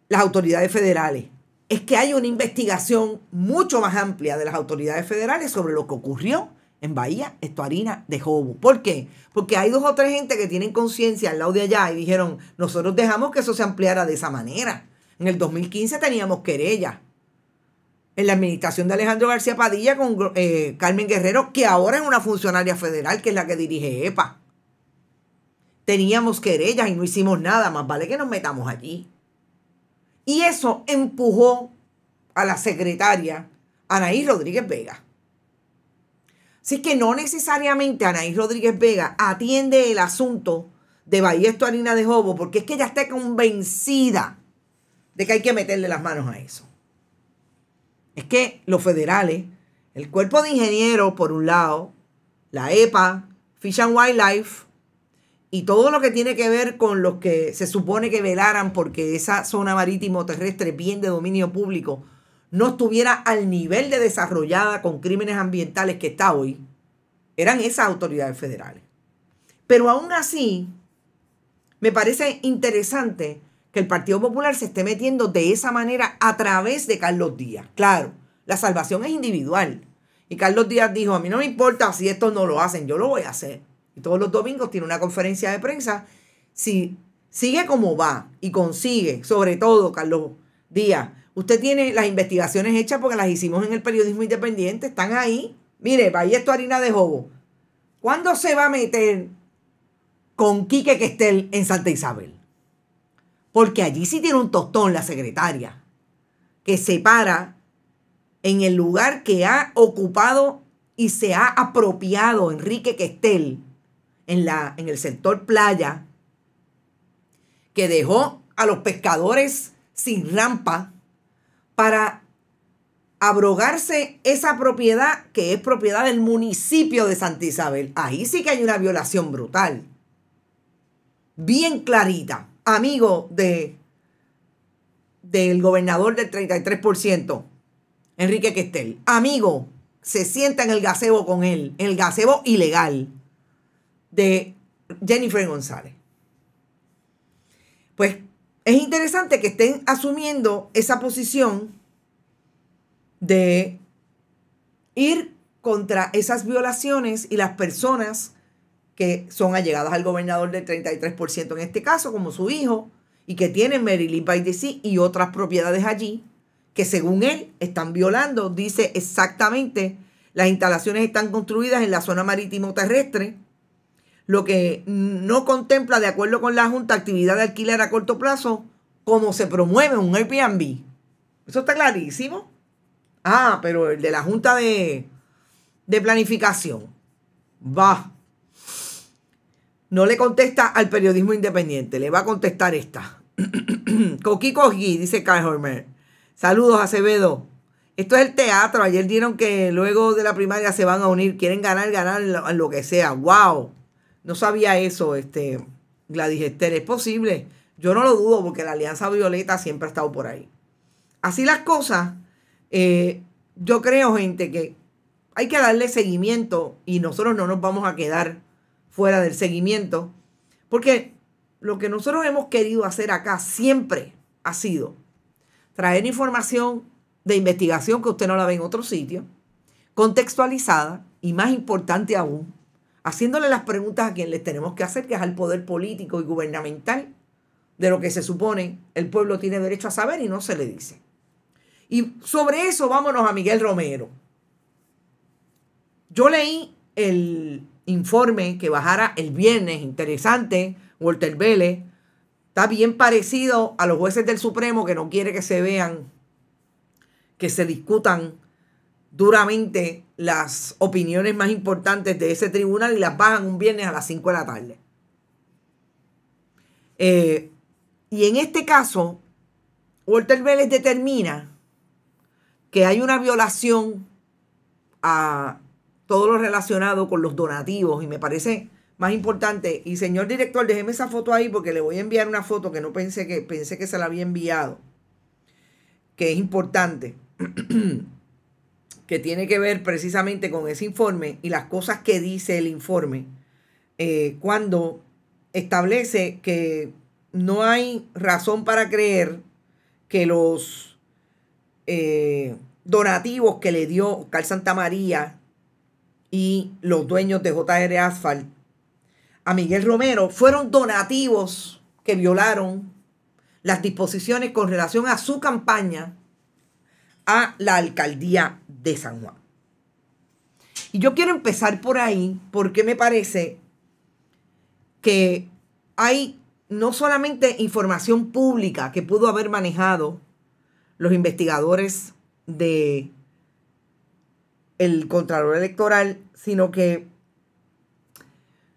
las autoridades federales. Es que hay una investigación mucho más amplia de las autoridades federales sobre lo que ocurrió en Bahía, Estuarina de jobo. ¿Por qué? Porque hay dos o tres gente que tienen conciencia al lado de allá y dijeron, nosotros dejamos que eso se ampliara de esa manera. En el 2015 teníamos querellas en la administración de Alejandro García Padilla con eh, Carmen Guerrero, que ahora es una funcionaria federal, que es la que dirige EPA. Teníamos querellas y no hicimos nada, más vale que nos metamos allí. Y eso empujó a la secretaria Anaí Rodríguez Vega. Así que no necesariamente Anaí Rodríguez Vega atiende el asunto de Ballesto Harina de Jobo, porque es que ella está convencida de que hay que meterle las manos a eso es que los federales, el cuerpo de ingenieros, por un lado, la EPA, Fish and Wildlife, y todo lo que tiene que ver con los que se supone que velaran porque esa zona marítimo terrestre, bien de dominio público, no estuviera al nivel de desarrollada con crímenes ambientales que está hoy, eran esas autoridades federales. Pero aún así, me parece interesante que el Partido Popular se esté metiendo de esa manera a través de Carlos Díaz. Claro, la salvación es individual. Y Carlos Díaz dijo, a mí no me importa si esto no lo hacen, yo lo voy a hacer. Y todos los domingos tiene una conferencia de prensa. Si sigue como va y consigue, sobre todo Carlos Díaz, usted tiene las investigaciones hechas porque las hicimos en el periodismo independiente, están ahí. Mire, vaya esto harina de jobo. ¿Cuándo se va a meter con Quique Questel en Santa Isabel? Porque allí sí tiene un tostón la secretaria, que se para en el lugar que ha ocupado y se ha apropiado Enrique Questel en, la, en el sector playa, que dejó a los pescadores sin rampa para abrogarse esa propiedad que es propiedad del municipio de Santa Isabel. Ahí sí que hay una violación brutal, bien clarita amigo de, del gobernador del 33%, Enrique Questel. Amigo, se sienta en el gazebo con él, En el gazebo ilegal de Jennifer González. Pues es interesante que estén asumiendo esa posición de ir contra esas violaciones y las personas que son allegadas al gobernador del 33% en este caso, como su hijo, y que tienen Maryland de DC y otras propiedades allí, que según él están violando, dice exactamente, las instalaciones están construidas en la zona marítimo terrestre, lo que no contempla, de acuerdo con la Junta, actividad de alquiler a corto plazo, como se promueve un Airbnb. Eso está clarísimo. Ah, pero el de la Junta de, de Planificación. Va no le contesta al periodismo independiente, le va a contestar esta. Coqui coqui, dice Kai Hormer. Saludos, Acevedo. Esto es el teatro. Ayer dieron que luego de la primaria se van a unir. Quieren ganar, ganar lo que sea. ¡Wow! No sabía eso, este, Gladys Esther. Es posible. Yo no lo dudo porque la Alianza Violeta siempre ha estado por ahí. Así las cosas. Eh, yo creo, gente, que hay que darle seguimiento y nosotros no nos vamos a quedar fuera del seguimiento. Porque lo que nosotros hemos querido hacer acá siempre ha sido traer información de investigación que usted no la ve en otro sitio, contextualizada y más importante aún, haciéndole las preguntas a quien les tenemos que hacer, que es al poder político y gubernamental, de lo que se supone el pueblo tiene derecho a saber y no se le dice. Y sobre eso vámonos a Miguel Romero. Yo leí el, informe que bajara el viernes, interesante, Walter Vélez, está bien parecido a los jueces del Supremo que no quiere que se vean, que se discutan duramente las opiniones más importantes de ese tribunal y las bajan un viernes a las 5 de la tarde. Eh, y en este caso, Walter Vélez determina que hay una violación a todo lo relacionado con los donativos y me parece más importante. Y señor director, déjeme esa foto ahí porque le voy a enviar una foto que no pensé que pensé que se la había enviado, que es importante, que tiene que ver precisamente con ese informe y las cosas que dice el informe eh, cuando establece que no hay razón para creer que los eh, donativos que le dio Carl Santa María y los dueños de JR Asphalt a Miguel Romero fueron donativos que violaron las disposiciones con relación a su campaña a la alcaldía de San Juan. Y yo quiero empezar por ahí porque me parece que hay no solamente información pública que pudo haber manejado los investigadores de el Contralor Electoral, sino que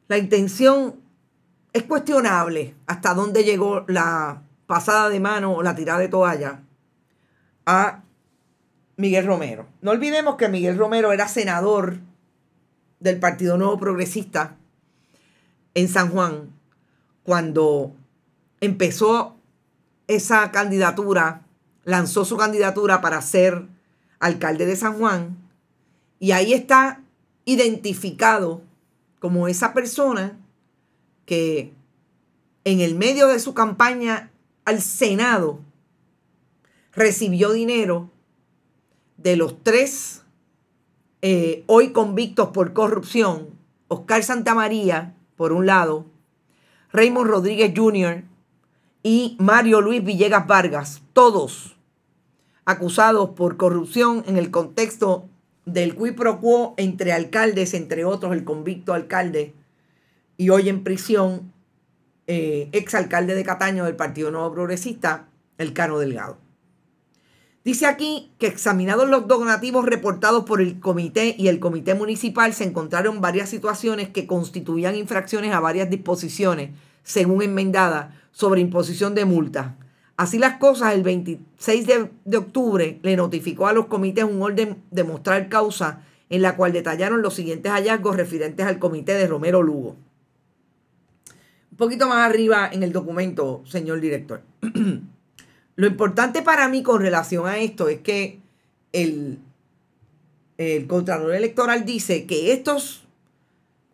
la intención es cuestionable hasta dónde llegó la pasada de mano o la tirada de toalla a Miguel Romero. No olvidemos que Miguel Romero era senador del Partido Nuevo Progresista en San Juan cuando empezó esa candidatura, lanzó su candidatura para ser alcalde de San Juan y ahí está identificado como esa persona que en el medio de su campaña al Senado recibió dinero de los tres eh, hoy convictos por corrupción, Oscar Santamaría, por un lado, Raymond Rodríguez Jr. y Mario Luis Villegas Vargas, todos acusados por corrupción en el contexto del qui entre alcaldes, entre otros el convicto alcalde y hoy en prisión, eh, exalcalde de Cataño del Partido Nuevo Progresista, el Cano Delgado. Dice aquí que examinados los donativos reportados por el comité y el comité municipal se encontraron varias situaciones que constituían infracciones a varias disposiciones, según enmendada, sobre imposición de multas Así las cosas, el 26 de, octubre le notificó a los comités un orden de mostrar causa en la cual detallaron los siguientes hallazgos referentes al comité de Romero Lugo. Un poquito más arriba en el documento, señor director. Lo importante para mí con relación a esto es que el, el Contralor Electoral dice que estos,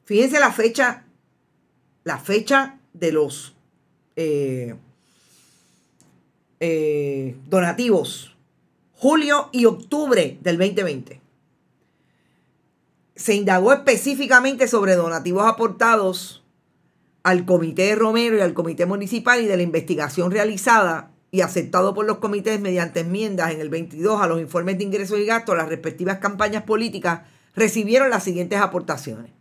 fíjense la fecha, la fecha de los... Eh, eh, donativos, julio y octubre del 2020. Se indagó específicamente sobre donativos aportados al Comité de Romero y al Comité Municipal y de la investigación realizada y aceptado por los comités mediante enmiendas en el 22 a los informes de ingresos y gastos, las respectivas campañas políticas recibieron las siguientes aportaciones.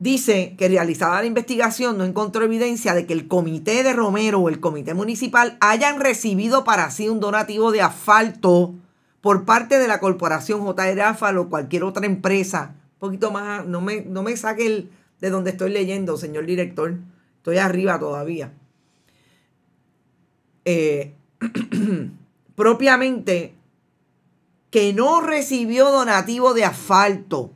Dice que realizada la investigación no encontró evidencia de que el comité de Romero o el comité municipal hayan recibido para sí un donativo de asfalto por parte de la corporación JR o cualquier otra empresa. Un poquito más, no me, no me saque el, de donde estoy leyendo, señor director. Estoy arriba todavía. Eh, propiamente, que no recibió donativo de asfalto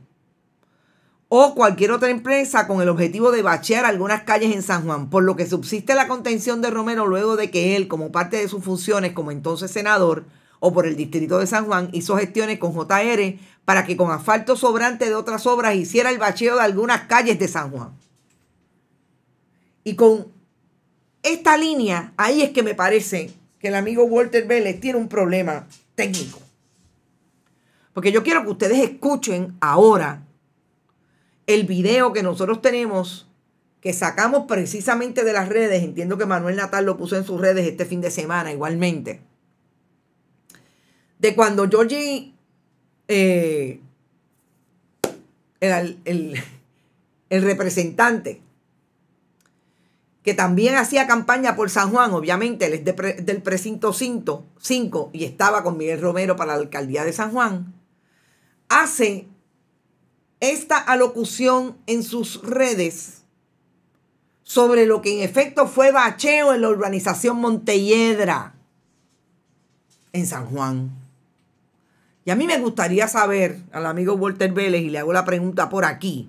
o cualquier otra empresa con el objetivo de bachear algunas calles en San Juan, por lo que subsiste la contención de Romero luego de que él, como parte de sus funciones como entonces senador o por el distrito de San Juan, hizo gestiones con JR para que con asfalto sobrante de otras obras hiciera el bacheo de algunas calles de San Juan. Y con esta línea, ahí es que me parece que el amigo Walter Vélez tiene un problema técnico. Porque yo quiero que ustedes escuchen ahora el video que nosotros tenemos, que sacamos precisamente de las redes, entiendo que Manuel Natal lo puso en sus redes este fin de semana igualmente, de cuando Georgie, eh, era el, representante, que también hacía campaña por San Juan, obviamente él es del precinto 5 y estaba con Miguel Romero para la alcaldía de San Juan, hace esta alocución en sus redes sobre lo que en efecto fue bacheo en la urbanización Montelledra, en San Juan. Y a mí me gustaría saber al amigo Walter Vélez, y le hago la pregunta por aquí.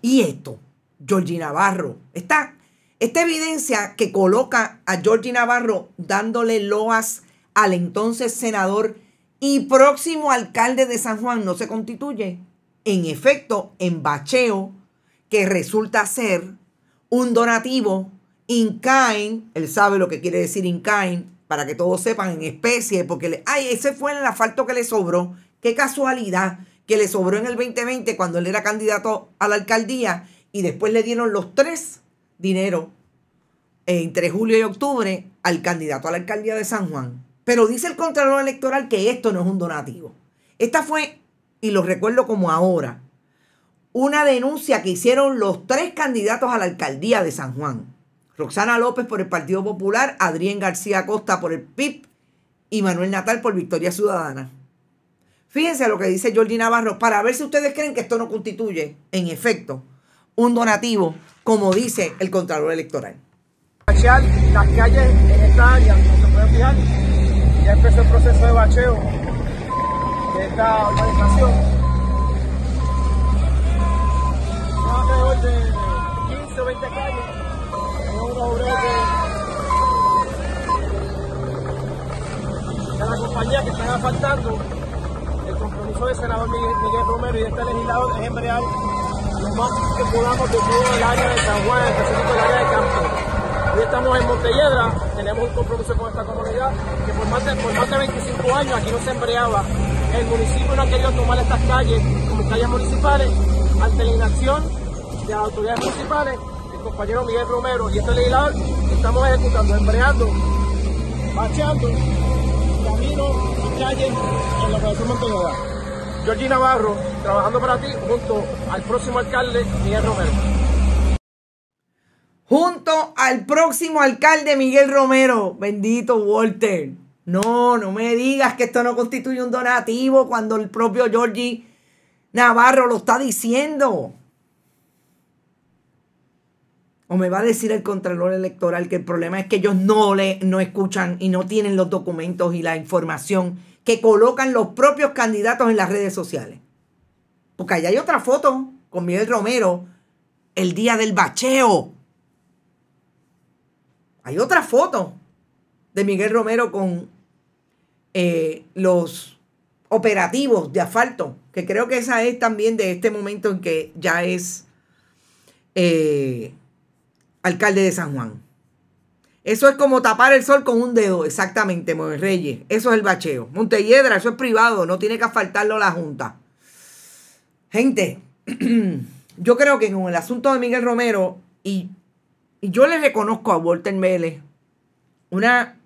Y esto, Georgie Navarro, esta, esta evidencia que coloca a Georgie Navarro dándole loas al entonces senador y próximo alcalde de San Juan no se constituye, en efecto, en bacheo, que resulta ser un donativo, incaen, él sabe lo que quiere decir incaen, para que todos sepan, en especie, porque ay, ese fue el asfalto que le sobró, qué casualidad que le sobró en el 2020 cuando él era candidato a la alcaldía y después le dieron los tres dinero entre julio y octubre al candidato a la alcaldía de San Juan. Pero dice el Contralor Electoral que esto no es un donativo. Esta fue, y lo recuerdo como ahora, una denuncia que hicieron los tres candidatos a la alcaldía de San Juan. Roxana López por el Partido Popular, Adrián García Costa por el PIB y Manuel Natal por Victoria Ciudadana. Fíjense lo que dice Jordi Navarro para ver si ustedes creen que esto no constituye, en efecto, un donativo, como dice el Contralor Electoral ya empezó el proceso de bacheo de esta organización. Son alrededor de 15 o 20 calles. Es una obra de, la compañía que está asfaltando. El compromiso del senador Miguel, Romero y este legislador es embrear lo más que podamos de todo el área de San Juan, presidente el área de campo. Hoy estamos en Montelledra, tenemos un compromiso con esta comunidad que por más de, por más de 25 años aquí no se embreaba. El municipio no ha querido tomar estas calles como calles municipales ante la inacción de las autoridades municipales, el compañero Miguel Romero y este legislador estamos ejecutando, embreando, marchando caminos y calles en la población Montelledra. Georgie Navarro, trabajando para ti junto al próximo alcalde Miguel Romero junto al próximo alcalde Miguel Romero. Bendito Walter. No, no me digas que esto no constituye un donativo cuando el propio Georgie Navarro lo está diciendo. O me va a decir el Contralor Electoral que el problema es que ellos no, le, no escuchan y no tienen los documentos y la información que colocan los propios candidatos en las redes sociales. Porque allá hay otra foto con Miguel Romero el día del bacheo. Hay otra foto de Miguel Romero con eh, los operativos de asfalto, que creo que esa es también de este momento en que ya es eh, alcalde de San Juan. Eso es como tapar el sol con un dedo, exactamente, Moisés Reyes. Eso es el bacheo. Montelledra, eso es privado, no tiene que asfaltarlo la Junta. Gente, yo creo que con el asunto de Miguel Romero y y yo le reconozco a Walter Mele una,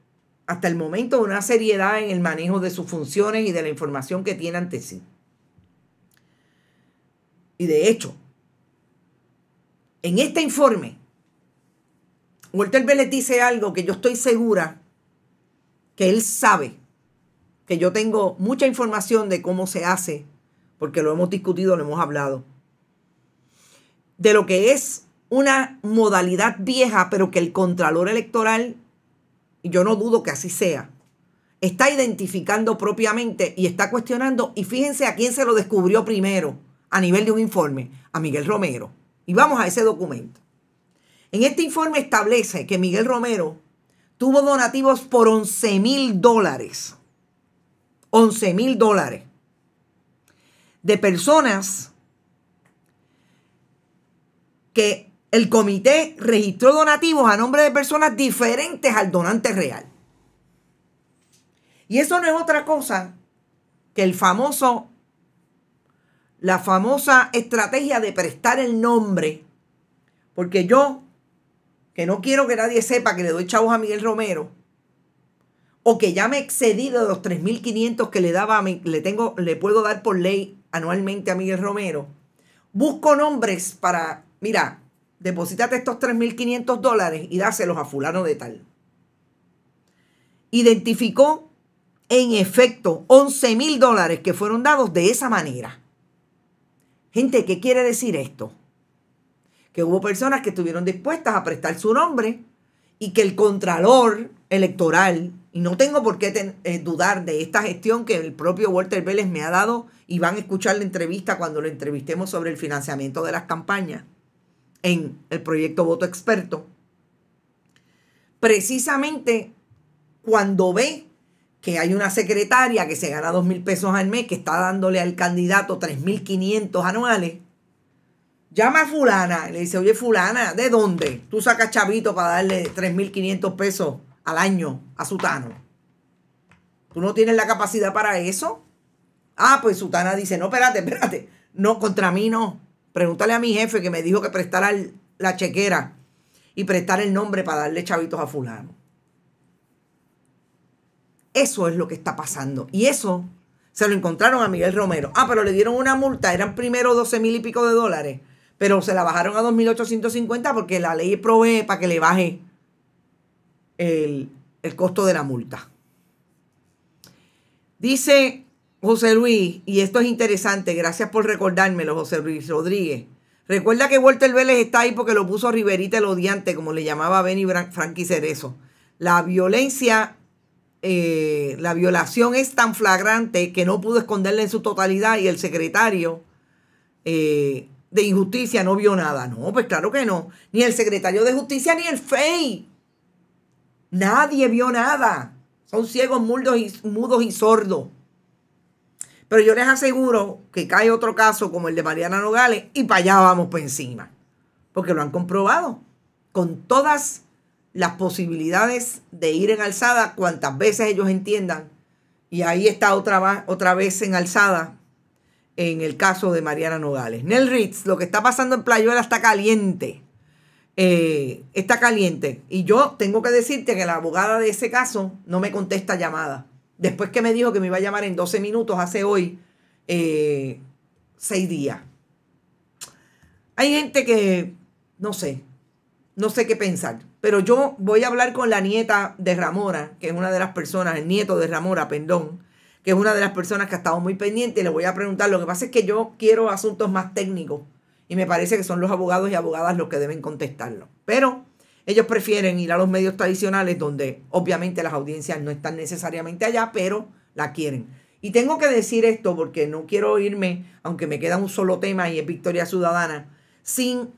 hasta el momento, una seriedad en el manejo de sus funciones y de la información que tiene ante sí. Y de hecho, en este informe, Walter Vélez dice algo que yo estoy segura que él sabe, que yo tengo mucha información de cómo se hace, porque lo hemos discutido, lo hemos hablado, de lo que es una modalidad vieja, pero que el Contralor Electoral, y yo no dudo que así sea, está identificando propiamente y está cuestionando. Y fíjense a quién se lo descubrió primero a nivel de un informe, a Miguel Romero. Y vamos a ese documento. En este informe establece que Miguel Romero tuvo donativos por 11 mil dólares. 11 mil dólares. De personas que el comité registró donativos a nombre de personas diferentes al donante real. Y eso no es otra cosa que el famoso, la famosa estrategia de prestar el nombre. Porque yo, que no quiero que nadie sepa que le doy chavos a Miguel Romero, o que ya me he excedido de los 3.500 que le daba, le tengo, le puedo dar por ley anualmente a Miguel Romero, busco nombres para, mira, deposítate estos 3.500 dólares y dáselos a fulano de tal. Identificó en efecto 11.000 dólares que fueron dados de esa manera. Gente, ¿qué quiere decir esto? Que hubo personas que estuvieron dispuestas a prestar su nombre y que el contralor electoral, y no tengo por qué eh, dudar de esta gestión que el propio Walter Vélez me ha dado, y van a escuchar la entrevista cuando lo entrevistemos sobre el financiamiento de las campañas, en el proyecto Voto Experto, precisamente cuando ve que hay una secretaria que se gana dos mil pesos al mes, que está dándole al candidato 3.500 anuales, llama a fulana y le dice, oye fulana, ¿de dónde? Tú sacas chavito para darle 3.500 pesos al año a Sutano. ¿Tú no tienes la capacidad para eso? Ah, pues Sutana dice, no, espérate, espérate. No, contra mí no. Pregúntale a mi jefe que me dijo que prestara la chequera y prestar el nombre para darle chavitos a fulano. Eso es lo que está pasando. Y eso se lo encontraron a Miguel Romero. Ah, pero le dieron una multa. Eran primero 12 mil y pico de dólares. Pero se la bajaron a 2.850 porque la ley provee para que le baje el, el costo de la multa. Dice José Luis, y esto es interesante, gracias por recordármelo, José Luis Rodríguez. Recuerda que Walter Vélez está ahí porque lo puso Riverita el odiante, como le llamaba Benny Frankie Cerezo. La violencia, eh, la violación es tan flagrante que no pudo esconderla en su totalidad y el secretario eh, de injusticia no vio nada. No, pues claro que no. Ni el secretario de justicia ni el FEI. Nadie vio nada. Son ciegos, mudos y, mudos y sordos. Pero yo les aseguro que cae otro caso como el de Mariana Nogales y para allá vamos por encima. Porque lo han comprobado. Con todas las posibilidades de ir en alzada cuantas veces ellos entiendan. Y ahí está otra, otra vez en alzada en el caso de Mariana Nogales. Nel Ritz, lo que está pasando en Playuela está caliente. Eh, está caliente. Y yo tengo que decirte que la abogada de ese caso no me contesta llamada. Después que me dijo que me iba a llamar en 12 minutos, hace hoy eh, seis días. Hay gente que, no sé, no sé qué pensar, pero yo voy a hablar con la nieta de Ramora, que es una de las personas, el nieto de Ramora, perdón, que es una de las personas que ha estado muy pendiente, y le voy a preguntar, lo que pasa es que yo quiero asuntos más técnicos y me parece que son los abogados y abogadas los que deben contestarlo. Pero ellos prefieren ir a los medios tradicionales donde obviamente las audiencias no están necesariamente allá, pero la quieren. Y tengo que decir esto porque no quiero irme, aunque me queda un solo tema y es Victoria Ciudadana, sin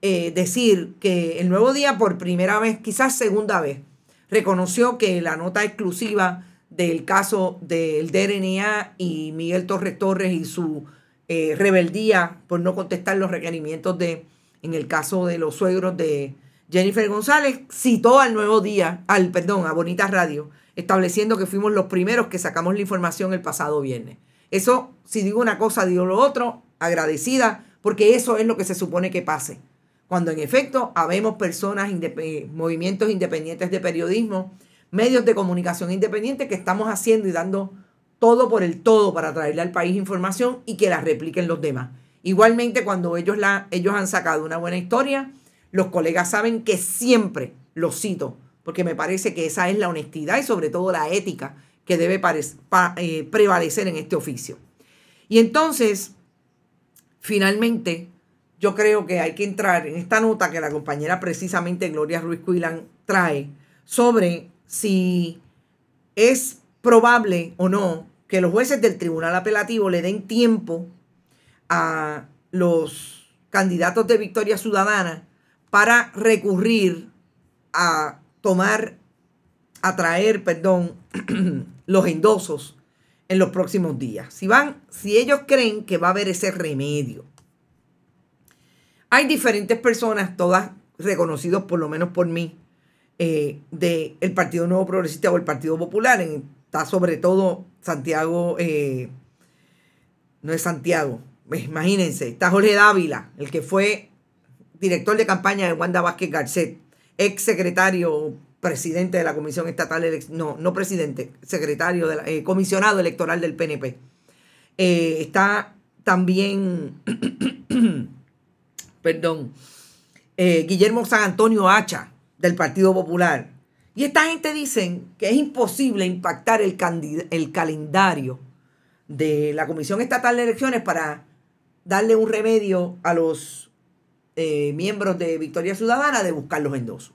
eh, decir que el nuevo día por primera vez, quizás segunda vez, reconoció que la nota exclusiva del caso del DRNA y Miguel Torres Torres y su eh, rebeldía por no contestar los requerimientos de, en el caso de los suegros de Jennifer González citó al Nuevo Día, al perdón, a Bonitas Radio, estableciendo que fuimos los primeros que sacamos la información el pasado viernes. Eso, si digo una cosa, digo lo otro, agradecida, porque eso es lo que se supone que pase. Cuando en efecto habemos personas, movimientos independientes de periodismo, medios de comunicación independientes que estamos haciendo y dando todo por el todo para traerle al país información y que la repliquen los demás. Igualmente cuando ellos, la, ellos han sacado una buena historia, los colegas saben que siempre los cito, porque me parece que esa es la honestidad y sobre todo la ética que debe eh, prevalecer en este oficio. Y entonces, finalmente, yo creo que hay que entrar en esta nota que la compañera precisamente Gloria Ruiz Cuilán trae sobre si es probable o no que los jueces del tribunal apelativo le den tiempo a los candidatos de Victoria Ciudadana para recurrir a tomar, a traer, perdón, los endosos en los próximos días. Si van, si ellos creen que va a haber ese remedio. Hay diferentes personas, todas reconocidas por lo menos por mí, eh, del Partido Nuevo Progresista o el Partido Popular. está sobre todo Santiago, eh, no es Santiago, imagínense, está Jorge Dávila, el que fue director de campaña de Wanda Vázquez Garcet, ex secretario, presidente de la Comisión Estatal, no, no presidente, secretario, de eh, comisionado electoral del PNP. Eh, está también, perdón, eh, Guillermo San Antonio Hacha, del Partido Popular. Y esta gente dicen que es imposible impactar el, el calendario de la Comisión Estatal de Elecciones para darle un remedio a los eh, miembros de Victoria Ciudadana de buscar los endosos.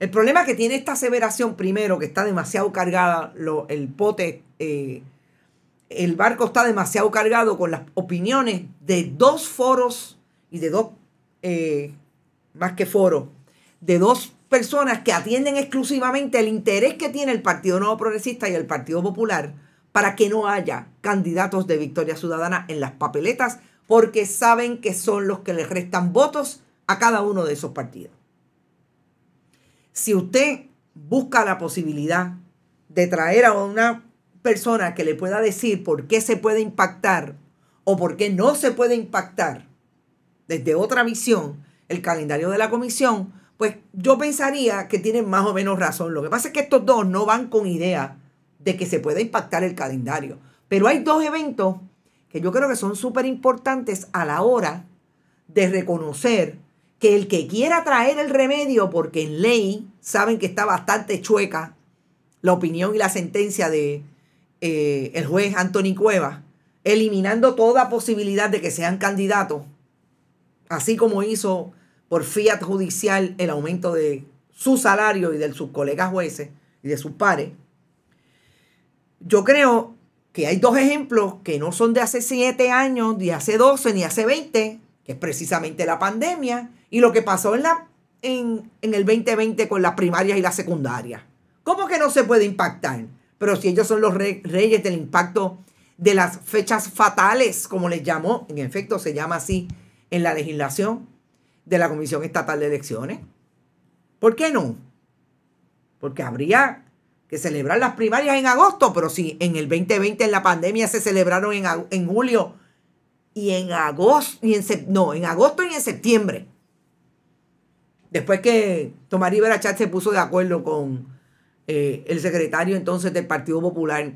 El problema que tiene esta aseveración, primero, que está demasiado cargada, el pote, eh, el barco está demasiado cargado con las opiniones de dos foros y de dos, eh, más que foros, de dos personas que atienden exclusivamente el interés que tiene el Partido Nuevo Progresista y el Partido Popular para que no haya candidatos de Victoria Ciudadana en las papeletas porque saben que son los que les restan votos a cada uno de esos partidos. Si usted busca la posibilidad de traer a una persona que le pueda decir por qué se puede impactar o por qué no se puede impactar desde otra visión el calendario de la comisión, pues yo pensaría que tienen más o menos razón. Lo que pasa es que estos dos no van con idea de que se pueda impactar el calendario. Pero hay dos eventos que yo creo que son súper importantes a la hora de reconocer que el que quiera traer el remedio, porque en ley saben que está bastante chueca la opinión y la sentencia de eh, el juez Anthony Cueva, eliminando toda posibilidad de que sean candidatos, así como hizo por fiat judicial el aumento de su salario y de sus colegas jueces y de sus pares. Yo creo que hay dos ejemplos que no son de hace siete años, ni hace 12, ni hace 20, que es precisamente la pandemia y lo que pasó en, la, en, el 2020 con las primarias y las secundarias. ¿Cómo que no se puede impactar? Pero si ellos son los reyes del impacto de las fechas fatales, como les llamó, en efecto se llama así en la legislación de la Comisión Estatal de Elecciones. ¿Por qué no? Porque habría celebrar las primarias en agosto, pero si en el 2020 en la pandemia se celebraron en, julio y en agosto, y en, no, en agosto y en septiembre. Después que Tomás Rivera Chat se puso de acuerdo con eh, el secretario entonces del Partido Popular,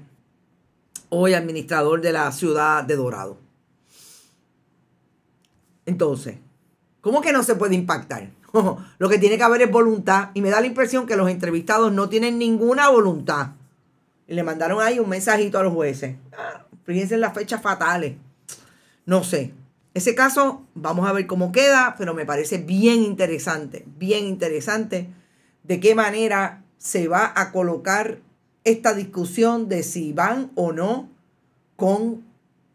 hoy administrador de la ciudad de Dorado. Entonces, ¿cómo que no se puede impactar? Lo que tiene que haber es voluntad. Y me da la impresión que los entrevistados no tienen ninguna voluntad. le mandaron ahí un mensajito a los jueces. Ah, fíjense en las fechas fatales. No sé. Ese caso, vamos a ver cómo queda, pero me parece bien interesante, bien interesante de qué manera se va a colocar esta discusión de si van o no con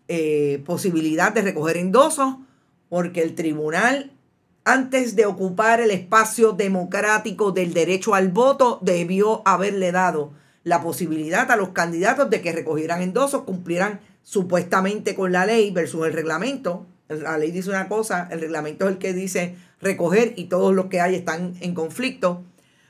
eh, posibilidad de recoger endosos, porque el tribunal antes de ocupar el espacio democrático del derecho al voto, debió haberle dado la posibilidad a los candidatos de que recogieran endosos, cumplieran supuestamente con la ley versus el reglamento. La ley dice una cosa, el reglamento es el que dice recoger y todos los que hay están en conflicto,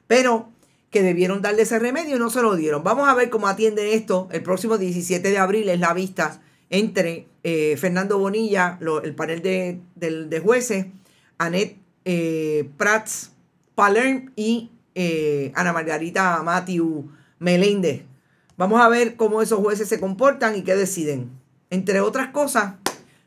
pero que debieron darle ese remedio y no se lo dieron. Vamos a ver cómo atiende esto. El próximo 17 de abril es la vista entre eh, Fernando Bonilla, el panel de jueces, Annette eh, Prats Palerm y eh, Ana Margarita Matthew Meléndez. Vamos a ver cómo esos jueces se comportan y qué deciden. Entre otras cosas,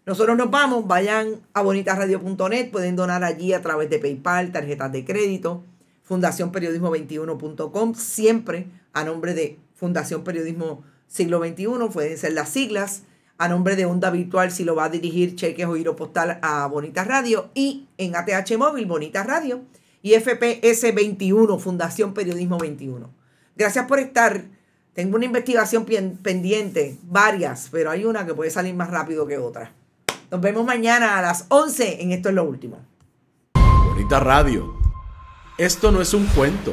nosotros nos vamos, vayan a bonitasradio.net, pueden donar allí a través de PayPal, tarjetas de crédito, fundacionperiodismo21.com, siempre a nombre de Fundación Periodismo Siglo XXI, pueden ser las siglas a nombre de Onda Virtual si lo va a dirigir cheques o giro postal a Bonita Radio y en ATH Móvil Bonita Radio y FPS 21, Fundación Periodismo 21. Gracias por estar. Tengo una investigación pendiente, varias, pero hay una que puede salir más rápido que otra. Nos vemos mañana a las 11 en Esto es lo último. Bonita Radio. Esto no es un cuento.